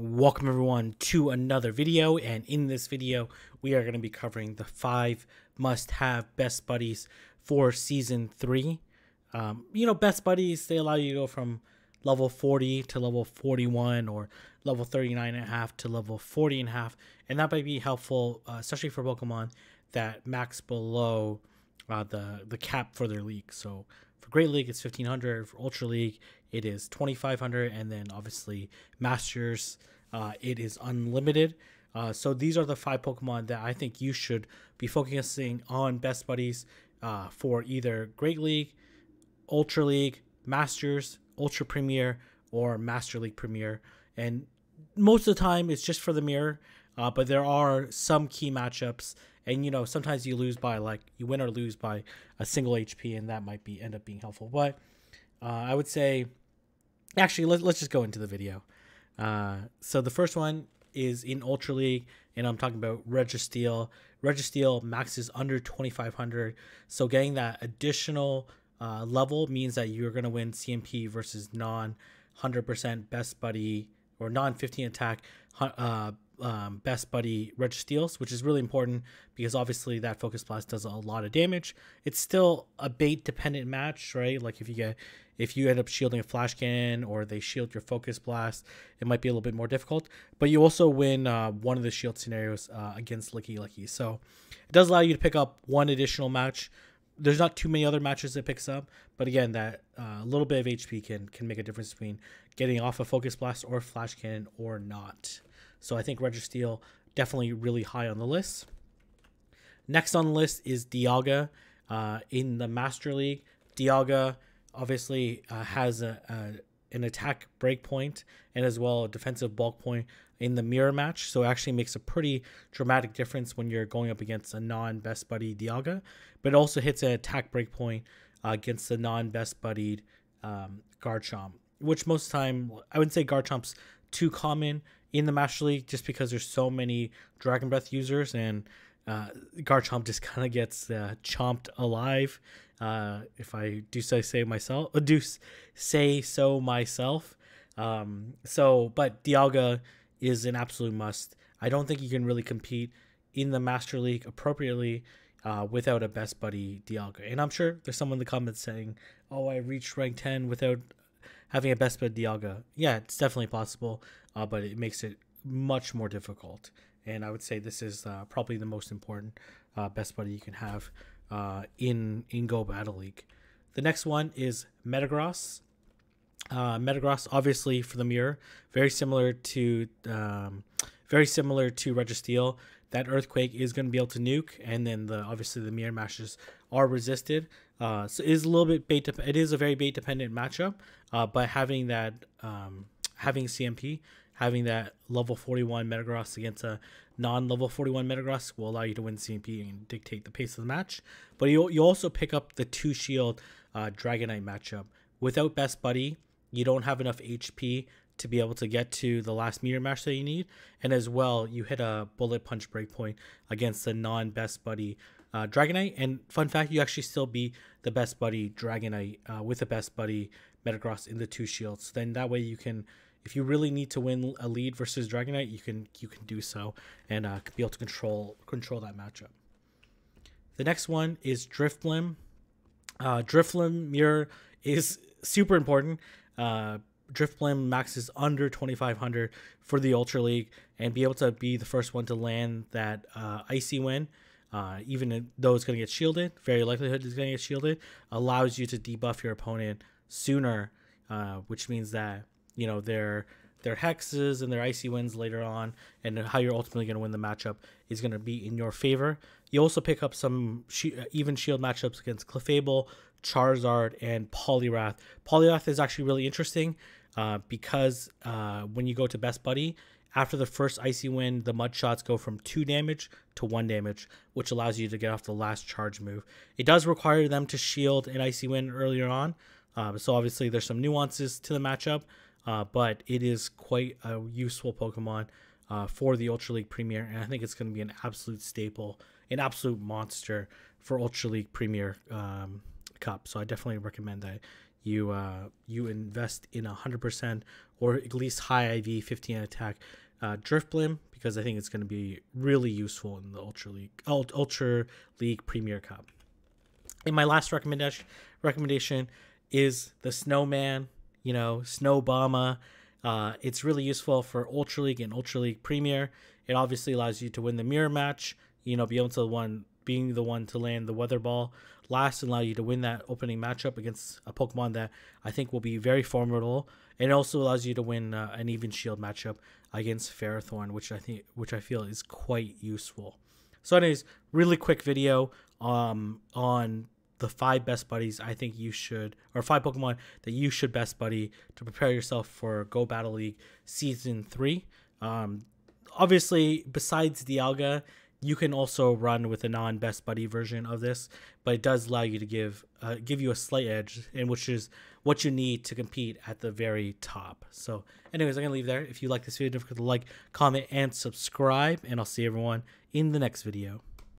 Welcome everyone to another video and in this video we are going to be covering the five must-have best buddies for season three. Um, you know best buddies they allow you to go from level 40 to level 41 or level 39 and a half to level 40 and a half and that might be helpful uh, especially for Pokemon that max below uh, the the cap for their league. So for Great League, it's fifteen hundred. For Ultra League, it is twenty five hundred, and then obviously Masters, uh, it is unlimited. Uh, so these are the five Pokemon that I think you should be focusing on best buddies uh, for either Great League, Ultra League, Masters, Ultra Premier, or Master League Premier. And most of the time, it's just for the mirror. Uh, but there are some key matchups, and you know sometimes you lose by like you win or lose by a single HP, and that might be end up being helpful. But uh, I would say, actually, let, let's just go into the video. Uh, so the first one is in Ultra League, and I'm talking about Registeel. Registeel maxes under 2,500, so getting that additional uh, level means that you're going to win CMP versus non 100% best buddy or non 15 attack uh, um, best buddy Reg Steels, which is really important because obviously that Focus Blast does a lot of damage. It's still a bait dependent match, right? Like if you get if you end up shielding a Flash Cannon or they shield your Focus Blast, it might be a little bit more difficult. But you also win uh, one of the shield scenarios uh, against Licky Licky, so it does allow you to pick up one additional match. There's not too many other matches it picks up, but again, that uh, little bit of HP can can make a difference between getting off a Focus Blast or Flash Cannon or not. So I think Roger Steele definitely really high on the list. Next on the list is Diaga uh, in the Master League. Diaga obviously uh, has a, a, an attack break point and as well a defensive bulk point in the mirror match. So it actually makes a pretty dramatic difference when you're going up against a non best buddy Diaga, but it also hits an attack break point uh, against the non best buddied um, Garchomp, which most time I wouldn't say Garchomp's too common in the Master League just because there's so many Dragon Breath users and uh, Garchomp just kind of gets uh, chomped alive. Uh, if I do so say myself, uh, do say so myself. Um, so, but Dialga is an absolute must. I don't think you can really compete in the Master League appropriately uh, without a best buddy Dialga. And I'm sure there's someone in the comments saying, "Oh, I reached rank 10 without having a best Bespin Dialga, yeah, it's definitely possible, uh, but it makes it much more difficult. And I would say this is uh, probably the most important uh, best buddy you can have uh, in in Go Battle League. The next one is Metagross. Uh, Metagross, obviously for the mirror, very similar to um, very similar to Registeel. That earthquake is going to be able to nuke, and then the obviously the mirror matches are resisted. Uh, so it is a little bit bait. it is a very bait dependent matchup, uh, but having that um, having CMP, having that level 41 Metagross against a non level 41 Metagross will allow you to win CMP and dictate the pace of the match. But you you also pick up the two shield uh, Dragonite matchup without Best Buddy. You don't have enough HP to be able to get to the last meter match that you need. And as well, you hit a bullet punch breakpoint against the non best buddy uh, Dragonite. And fun fact, you actually still be the best buddy Dragonite uh, with the best buddy Metagross in the two shields. So then that way you can, if you really need to win a lead versus Dragonite, you can you can do so and uh, be able to control control that matchup. The next one is Drifblim. Uh, Drifblim mirror is super important. Uh, Driftblim maxes under 2500 for the Ultra League and be able to be the first one to land that uh, icy win. Uh, even though it's going to get shielded, very likelihood it's going to get shielded, allows you to debuff your opponent sooner, uh, which means that you know they're their hexes and their icy winds later on, and how you're ultimately going to win the matchup is going to be in your favor. You also pick up some uh, even shield matchups against Clefable, Charizard, and Poliwrath. Poliwrath is actually really interesting uh, because uh, when you go to Best Buddy, after the first icy wind, the mud shots go from two damage to one damage, which allows you to get off the last charge move. It does require them to shield an icy wind earlier on, uh, so obviously there's some nuances to the matchup. Uh, but it is quite a useful Pokemon uh, for the Ultra League Premier, and I think it's going to be an absolute staple, an absolute monster for Ultra League Premier um, Cup. So I definitely recommend that you uh, you invest in a hundred percent or at least high IV, 15 attack uh, Blim because I think it's going to be really useful in the Ultra League Ultra League Premier Cup. And my last recommendation recommendation is the Snowman you know, Snow Bomber. Uh, it's really useful for Ultra League and Ultra League Premier. It obviously allows you to win the mirror match, you know, be one being the one to land the weather ball last and allow you to win that opening matchup against a Pokemon that I think will be very formidable. And it also allows you to win uh, an even shield matchup against Ferrothorn, which I think which I feel is quite useful. So anyways, really quick video um, on the five best buddies I think you should, or five Pokemon that you should best buddy to prepare yourself for Go Battle League Season 3. Um, obviously, besides Dialga, you can also run with a non best buddy version of this, but it does allow you to give uh, give you a slight edge, and which is what you need to compete at the very top. So, anyways, I'm gonna leave there. If you like this video, don't forget to like, comment, and subscribe, and I'll see everyone in the next video.